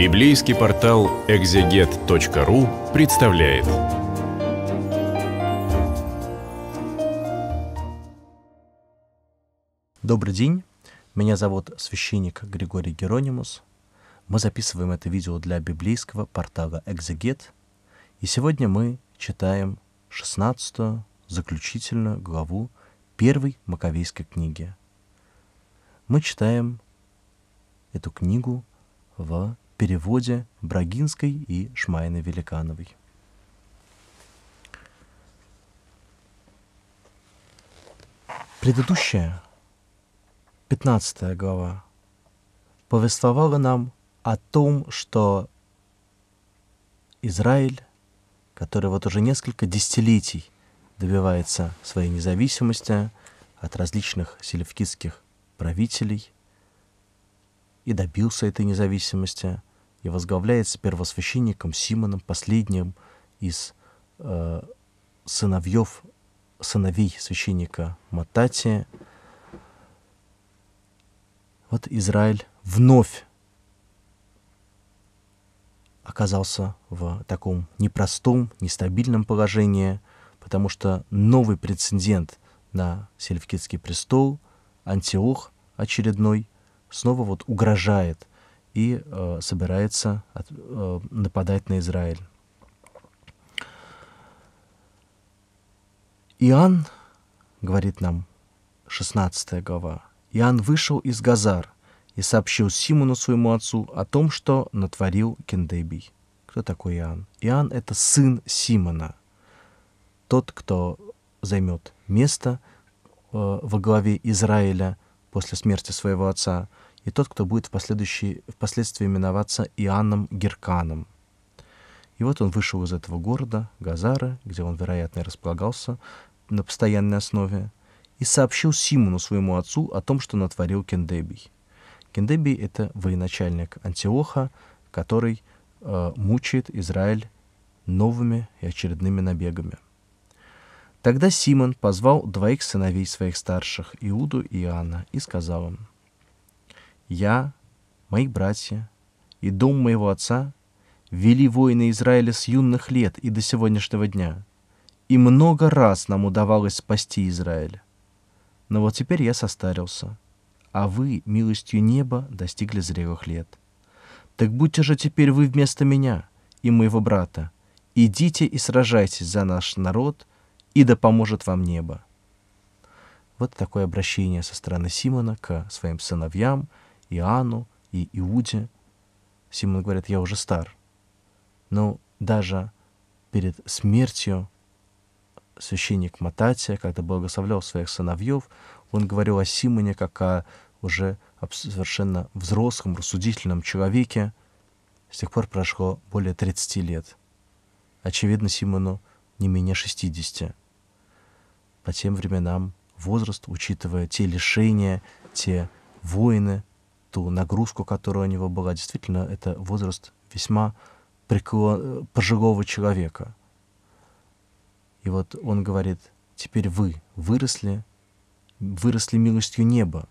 Библейский портал экзегет.ру представляет. Добрый день, меня зовут священник Григорий Геронимус. Мы записываем это видео для библейского портала «Экзегет», и сегодня мы читаем 16 заключительную главу первой Маковейской книги. Мы читаем эту книгу в переводе Брагинской и Шмайны Великановой. Предыдущая, 15 глава, повествовала нам о том, что Израиль, который вот уже несколько десятилетий добивается своей независимости от различных селевкидских правителей и добился этой независимости – и возглавляется первосвященником Симоном, последним из э, сыновьев, сыновей священника Мататия. Вот Израиль вновь оказался в таком непростом, нестабильном положении, потому что новый прецедент на Сельфкидский престол, Антиох очередной, снова вот угрожает – и э, собирается от, э, нападать на Израиль. Иоанн, говорит нам 16 глава, Иоанн вышел из Газар и сообщил Симону своему отцу о том, что натворил Кендебий. Кто такой Иоанн? Иоанн — это сын Симона, тот, кто займет место э, во главе Израиля после смерти своего отца — и тот, кто будет впоследствии, впоследствии именоваться Иоанном Герканом. И вот он вышел из этого города, Газара, где он, вероятно, и располагался на постоянной основе, и сообщил Симону, своему отцу, о том, что натворил Кендебий. Кендебий — это военачальник Антиоха, который э, мучает Израиль новыми и очередными набегами. Тогда Симон позвал двоих сыновей своих старших, Иуду и Иоанна, и сказал им — я, мои братья и дом моего отца вели войны Израиля с юных лет и до сегодняшнего дня, и много раз нам удавалось спасти Израиль. Но вот теперь я состарился, а вы, милостью неба, достигли зрелых лет. Так будьте же теперь вы вместо меня и моего брата. Идите и сражайтесь за наш народ, и да поможет вам небо. Вот такое обращение со стороны Симона к своим сыновьям – Иоанну и Иуде. Симон говорит, я уже стар. Но даже перед смертью священник Мататия, когда благословлял своих сыновьев, он говорил о Симоне как о уже совершенно взрослом, рассудительном человеке. С тех пор прошло более 30 лет. Очевидно, Симону не менее 60. По тем временам возраст, учитывая те лишения, те войны, ту нагрузку, которая у него была. Действительно, это возраст весьма преклон... Э, пожилого человека. И вот он говорит, теперь вы выросли, выросли милостью неба.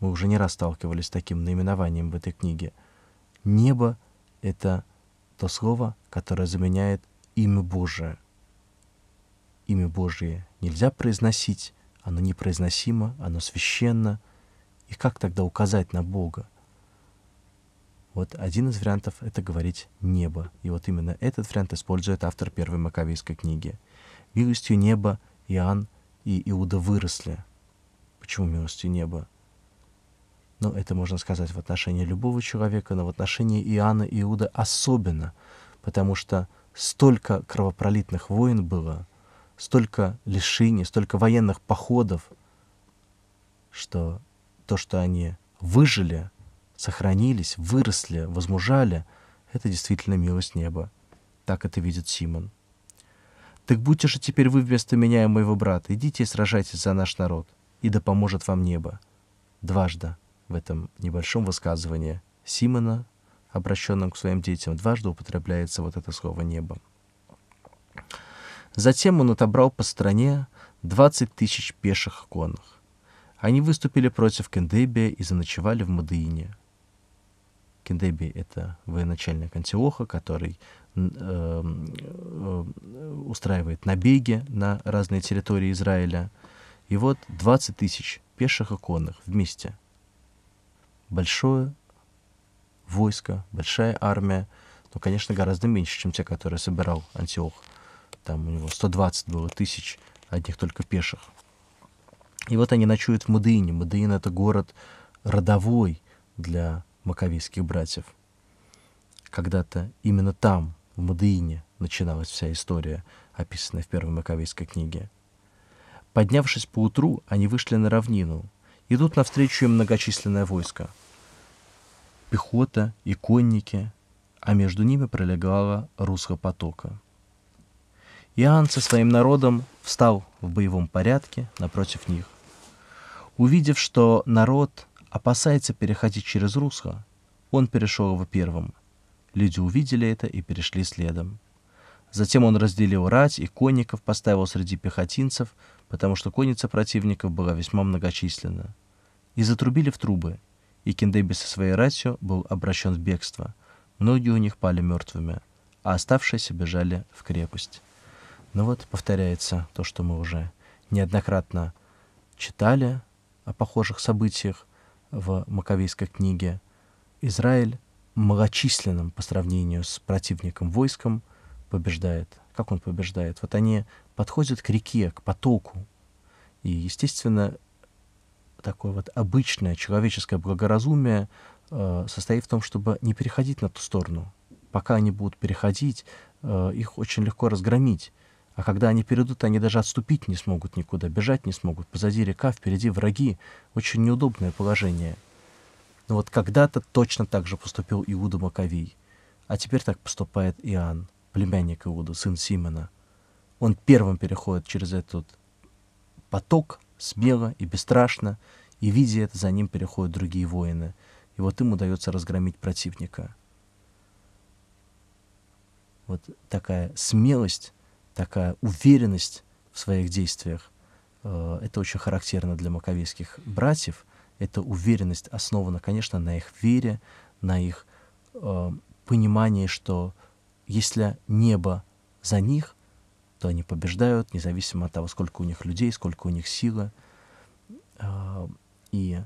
Мы уже не раз сталкивались с таким наименованием в этой книге. Небо — это то слово, которое заменяет имя Божие. Имя Божие нельзя произносить, оно непроизносимо, оно священно — и как тогда указать на Бога? Вот один из вариантов — это говорить «небо». И вот именно этот вариант использует автор первой Маковейской книги. «Милостью неба Иоанн и Иуда выросли». Почему милостью неба? Ну, это можно сказать в отношении любого человека, но в отношении Иоанна и Иуда особенно, потому что столько кровопролитных войн было, столько лишений, столько военных походов, что то, что они выжили, сохранились, выросли, возмужали, это действительно милость неба. Так это видит Симон. Так будьте же теперь вы вместо меня и моего брата, идите и сражайтесь за наш народ, и да поможет вам небо. Дважды в этом небольшом высказывании Симона, обращенном к своим детям, дважды употребляется вот это слово «небо». Затем он отобрал по стране 20 тысяч пеших конных. Они выступили против Кендебия и заночевали в Мадеине. Кендеби – это военачальник Антиоха, который эм, э, устраивает набеги на разные территории Израиля. И вот 20 тысяч пеших и конных вместе. Большое войско, большая армия, но, конечно, гораздо меньше, чем те, которые собирал Антиох. Там у него 120 было тысяч одних только пеших. И вот они ночуют в Мадеине. Мадеин — это город родовой для маковийских братьев. Когда-то именно там, в Мадеине, начиналась вся история, описанная в первой маковейской книге. Поднявшись по утру, они вышли на равнину. Идут навстречу им многочисленное войско. Пехота и конники, а между ними пролегала русского потока. Иоанн со своим народом встал в боевом порядке напротив них. Увидев, что народ опасается переходить через русло, он перешел его первым. Люди увидели это и перешли следом. Затем он разделил рать и конников поставил среди пехотинцев, потому что конница противников была весьма многочисленна. И затрубили в трубы, и Кендеби со своей ратью был обращен в бегство. Многие у них пали мертвыми, а оставшиеся бежали в крепость. Ну вот, повторяется то, что мы уже неоднократно читали, о похожих событиях в Маковейской книге, Израиль малочисленным по сравнению с противником войском побеждает. Как он побеждает? Вот они подходят к реке, к потоку. И, естественно, такое вот обычное человеческое благоразумие э, состоит в том, чтобы не переходить на ту сторону. Пока они будут переходить, э, их очень легко разгромить. А когда они перейдут, они даже отступить не смогут никуда, бежать не смогут. Позади река, впереди враги. Очень неудобное положение. Но вот когда-то точно так же поступил Иуда Маковий. А теперь так поступает Иоанн, племянник Иуда, сын Симона. Он первым переходит через этот поток смело и бесстрашно, и, видя это, за ним переходят другие воины. И вот им удается разгромить противника. Вот такая смелость такая уверенность в своих действиях. Э, это очень характерно для маковейских братьев. Эта уверенность основана, конечно, на их вере, на их э, понимании, что если небо за них, то они побеждают, независимо от того, сколько у них людей, сколько у них силы. Э, и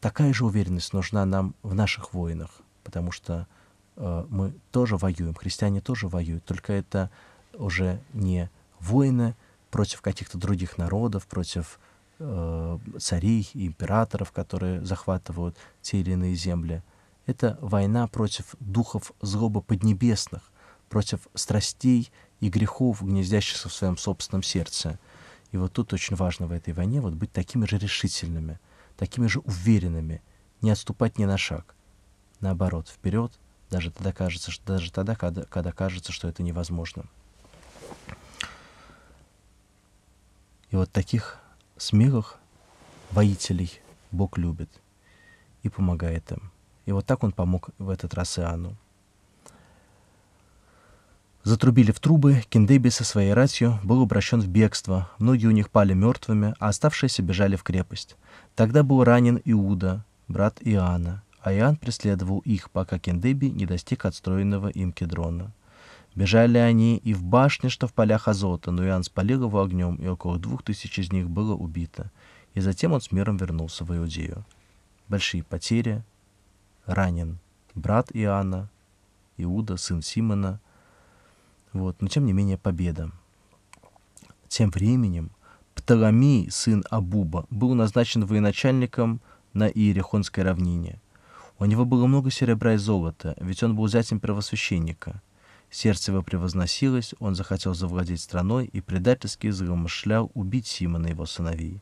такая же уверенность нужна нам в наших войнах, потому что мы тоже воюем, христиане тоже воюют, только это уже не войны против каких-то других народов, против э, царей и императоров, которые захватывают те или иные земли. Это война против духов злоба поднебесных, против страстей и грехов, гнездящихся в своем собственном сердце. И вот тут очень важно в этой войне вот быть такими же решительными, такими же уверенными, не отступать ни на шаг. Наоборот, вперед, даже тогда кажется, что, даже тогда, когда, когда кажется, что это невозможно. И вот таких смелых воителей Бог любит и помогает им. И вот так он помог в этот раз Иоанну. Затрубили в трубы, Киндеби со своей ратью был обращен в бегство, многие у них пали мертвыми, а оставшиеся бежали в крепость. Тогда был ранен Иуда, брат Иоанна, а Иоанн преследовал их, пока Кендеби не достиг отстроенного им кедрона. Бежали они и в башне, что в полях Азота, но Иоанн спалил его огнем, и около двух тысяч из них было убито. И затем он с миром вернулся в Иудею. Большие потери. Ранен брат Иоанна, Иуда, сын Симона. Вот. Но тем не менее победа. Тем временем Птоломий, сын Абуба, был назначен военачальником на Иерихонской равнине. У него было много серебра и золота, ведь он был зятем первосвященника – Сердце его превозносилось, он захотел завладеть страной и предательски замышлял убить Симона и его сыновей.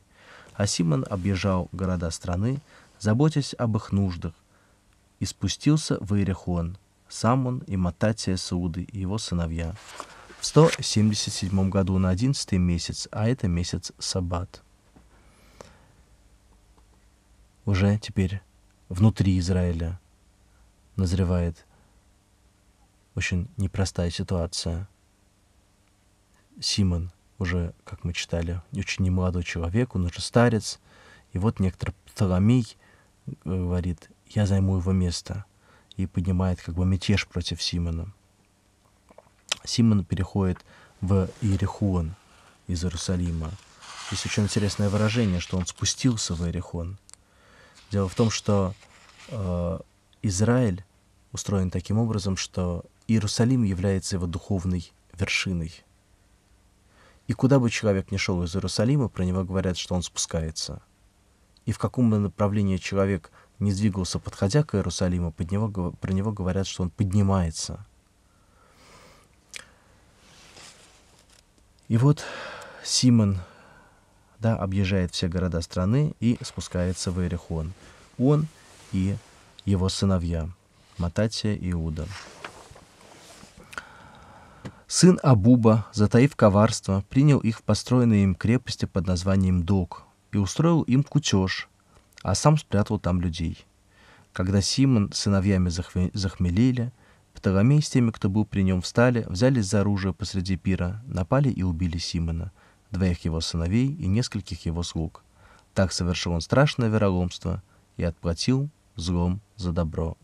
А Симон объезжал города страны, заботясь об их нуждах, и спустился в Иерихон, сам он и Мататия Сауды и его сыновья. В 177 году на 11 месяц, а это месяц Саббат. Уже теперь внутри Израиля назревает очень непростая ситуация. Симон уже, как мы читали, очень немолодой человек, он уже старец. И вот некоторый Птоломей э, говорит, я займу его место. И поднимает как бы мятеж против Симона. Симон переходит в Иерихон из Иерусалима. Здесь очень интересное выражение, что он спустился в Иерихон. Дело в том, что э, Израиль устроен таким образом, что Иерусалим является его духовной вершиной. И куда бы человек ни шел из Иерусалима, про него говорят, что он спускается. И в каком бы направлении человек не двигался, подходя к Иерусалиму, под него, про него говорят, что он поднимается. И вот Симон да, объезжает все города страны и спускается в Иерихон. Он и его сыновья Мататия и Иуда. Сын Абуба, затаив коварство, принял их в построенные им крепости под названием Док и устроил им кутеж, а сам спрятал там людей. Когда Симон с сыновьями захмелели, Птоломей с теми, кто был при нем, встали, взялись за оружие посреди пира, напали и убили Симона, двоих его сыновей и нескольких его слуг. Так совершил он страшное вероломство и отплатил злом за добро.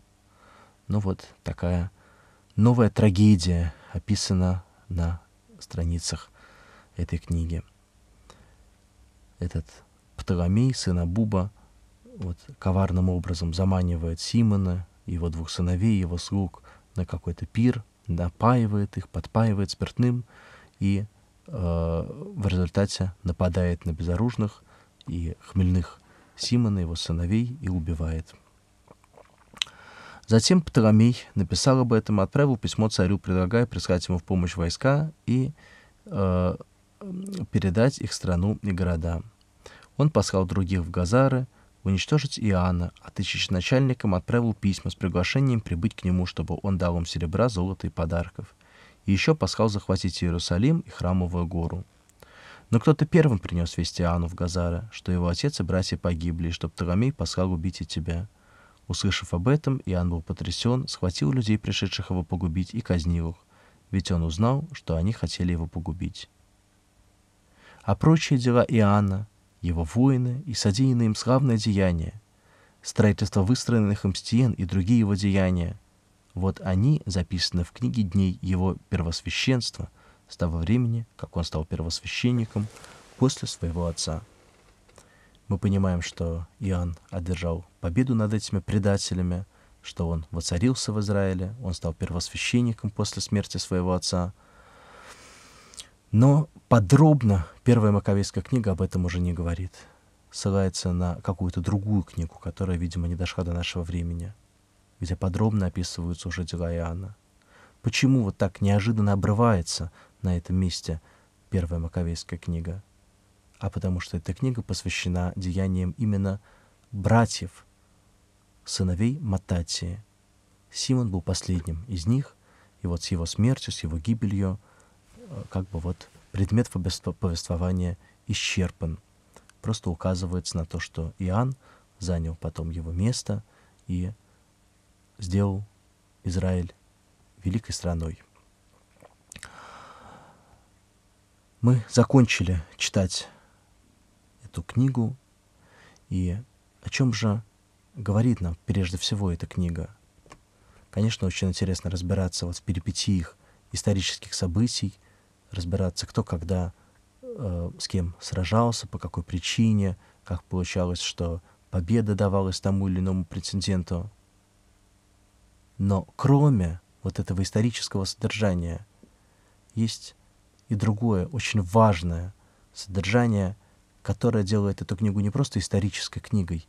Ну вот такая новая трагедия описано на страницах этой книги. Этот Птоломей, сын Абуба, вот коварным образом заманивает Симона, его двух сыновей, его слуг на какой-то пир, напаивает их, подпаивает спиртным и э, в результате нападает на безоружных и хмельных Симона, его сыновей и убивает. Затем Птоломей написал об этом, отправил письмо царю, предлагая прислать ему в помощь войска и э, передать их страну и города. Он послал других в Газары, уничтожить Иоанна, а тысяч начальникам отправил письма с приглашением прибыть к нему, чтобы он дал им серебра, золото и подарков. И еще послал захватить Иерусалим и Храмовую гору. Но кто-то первым принес вести Иоанну в Газары, что его отец и братья погибли, и что Птоломей послал убить и тебя. Услышав об этом, Иоанн был потрясен, схватил людей, пришедших его погубить, и казнил их, ведь он узнал, что они хотели его погубить. А прочие дела Иоанна, его воины и содеянные им славные деяния, строительство выстроенных им стен и другие его деяния, вот они записаны в книге дней его первосвященства с того времени, как он стал первосвященником после своего отца. Мы понимаем, что Иоанн одержал победу над этими предателями, что он воцарился в Израиле, он стал первосвященником после смерти своего отца. Но подробно первая Маковейская книга об этом уже не говорит. Ссылается на какую-то другую книгу, которая, видимо, не дошла до нашего времени, где подробно описываются уже дела Иоанна. Почему вот так неожиданно обрывается на этом месте первая Маковейская книга – а потому что эта книга посвящена деяниям именно братьев, сыновей Мататии. Симон был последним из них, и вот с его смертью, с его гибелью, э, как бы вот предмет повествования исчерпан. Просто указывается на то, что Иоанн занял потом его место и сделал Израиль великой страной. Мы закончили читать эту книгу. И о чем же говорит нам прежде всего эта книга? Конечно, очень интересно разбираться вот в перипетиях исторических событий, разбираться, кто когда э, с кем сражался, по какой причине, как получалось, что победа давалась тому или иному претенденту. Но кроме вот этого исторического содержания есть и другое, очень важное содержание – которая делает эту книгу не просто исторической книгой,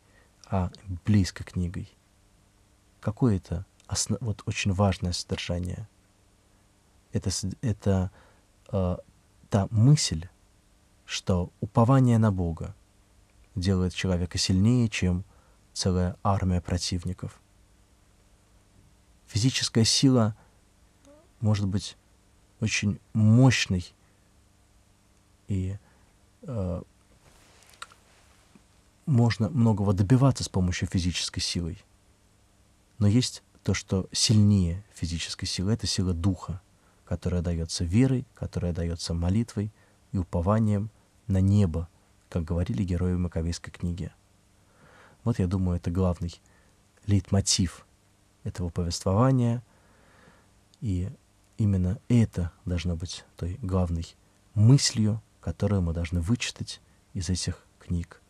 а близкой книгой. Какое это основ... вот очень важное содержание? Это, это э, та мысль, что упование на Бога делает человека сильнее, чем целая армия противников. Физическая сила может быть очень мощной и э, можно многого добиваться с помощью физической силы. Но есть то, что сильнее физической силы, это сила духа, которая дается верой, которая дается молитвой и упованием на небо, как говорили герои Маковейской книги. Вот, я думаю, это главный лейтмотив этого повествования, и именно это должно быть той главной мыслью, которую мы должны вычитать из этих книг –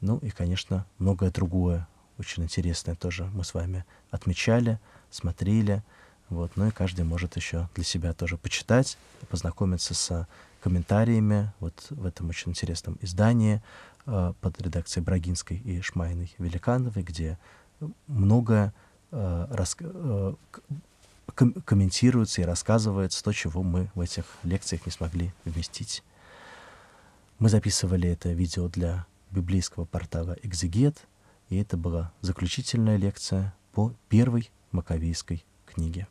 ну и, конечно, многое другое очень интересное тоже мы с вами отмечали, смотрели. Вот. Ну и каждый может еще для себя тоже почитать, познакомиться с комментариями вот в этом очень интересном издании э, под редакцией Брагинской и Шмайной Великановой, где много э, э, комментируется и рассказывается то, чего мы в этих лекциях не смогли вместить. Мы записывали это видео для библейского портала «Экзегет», и это была заключительная лекция по первой Маковейской книге.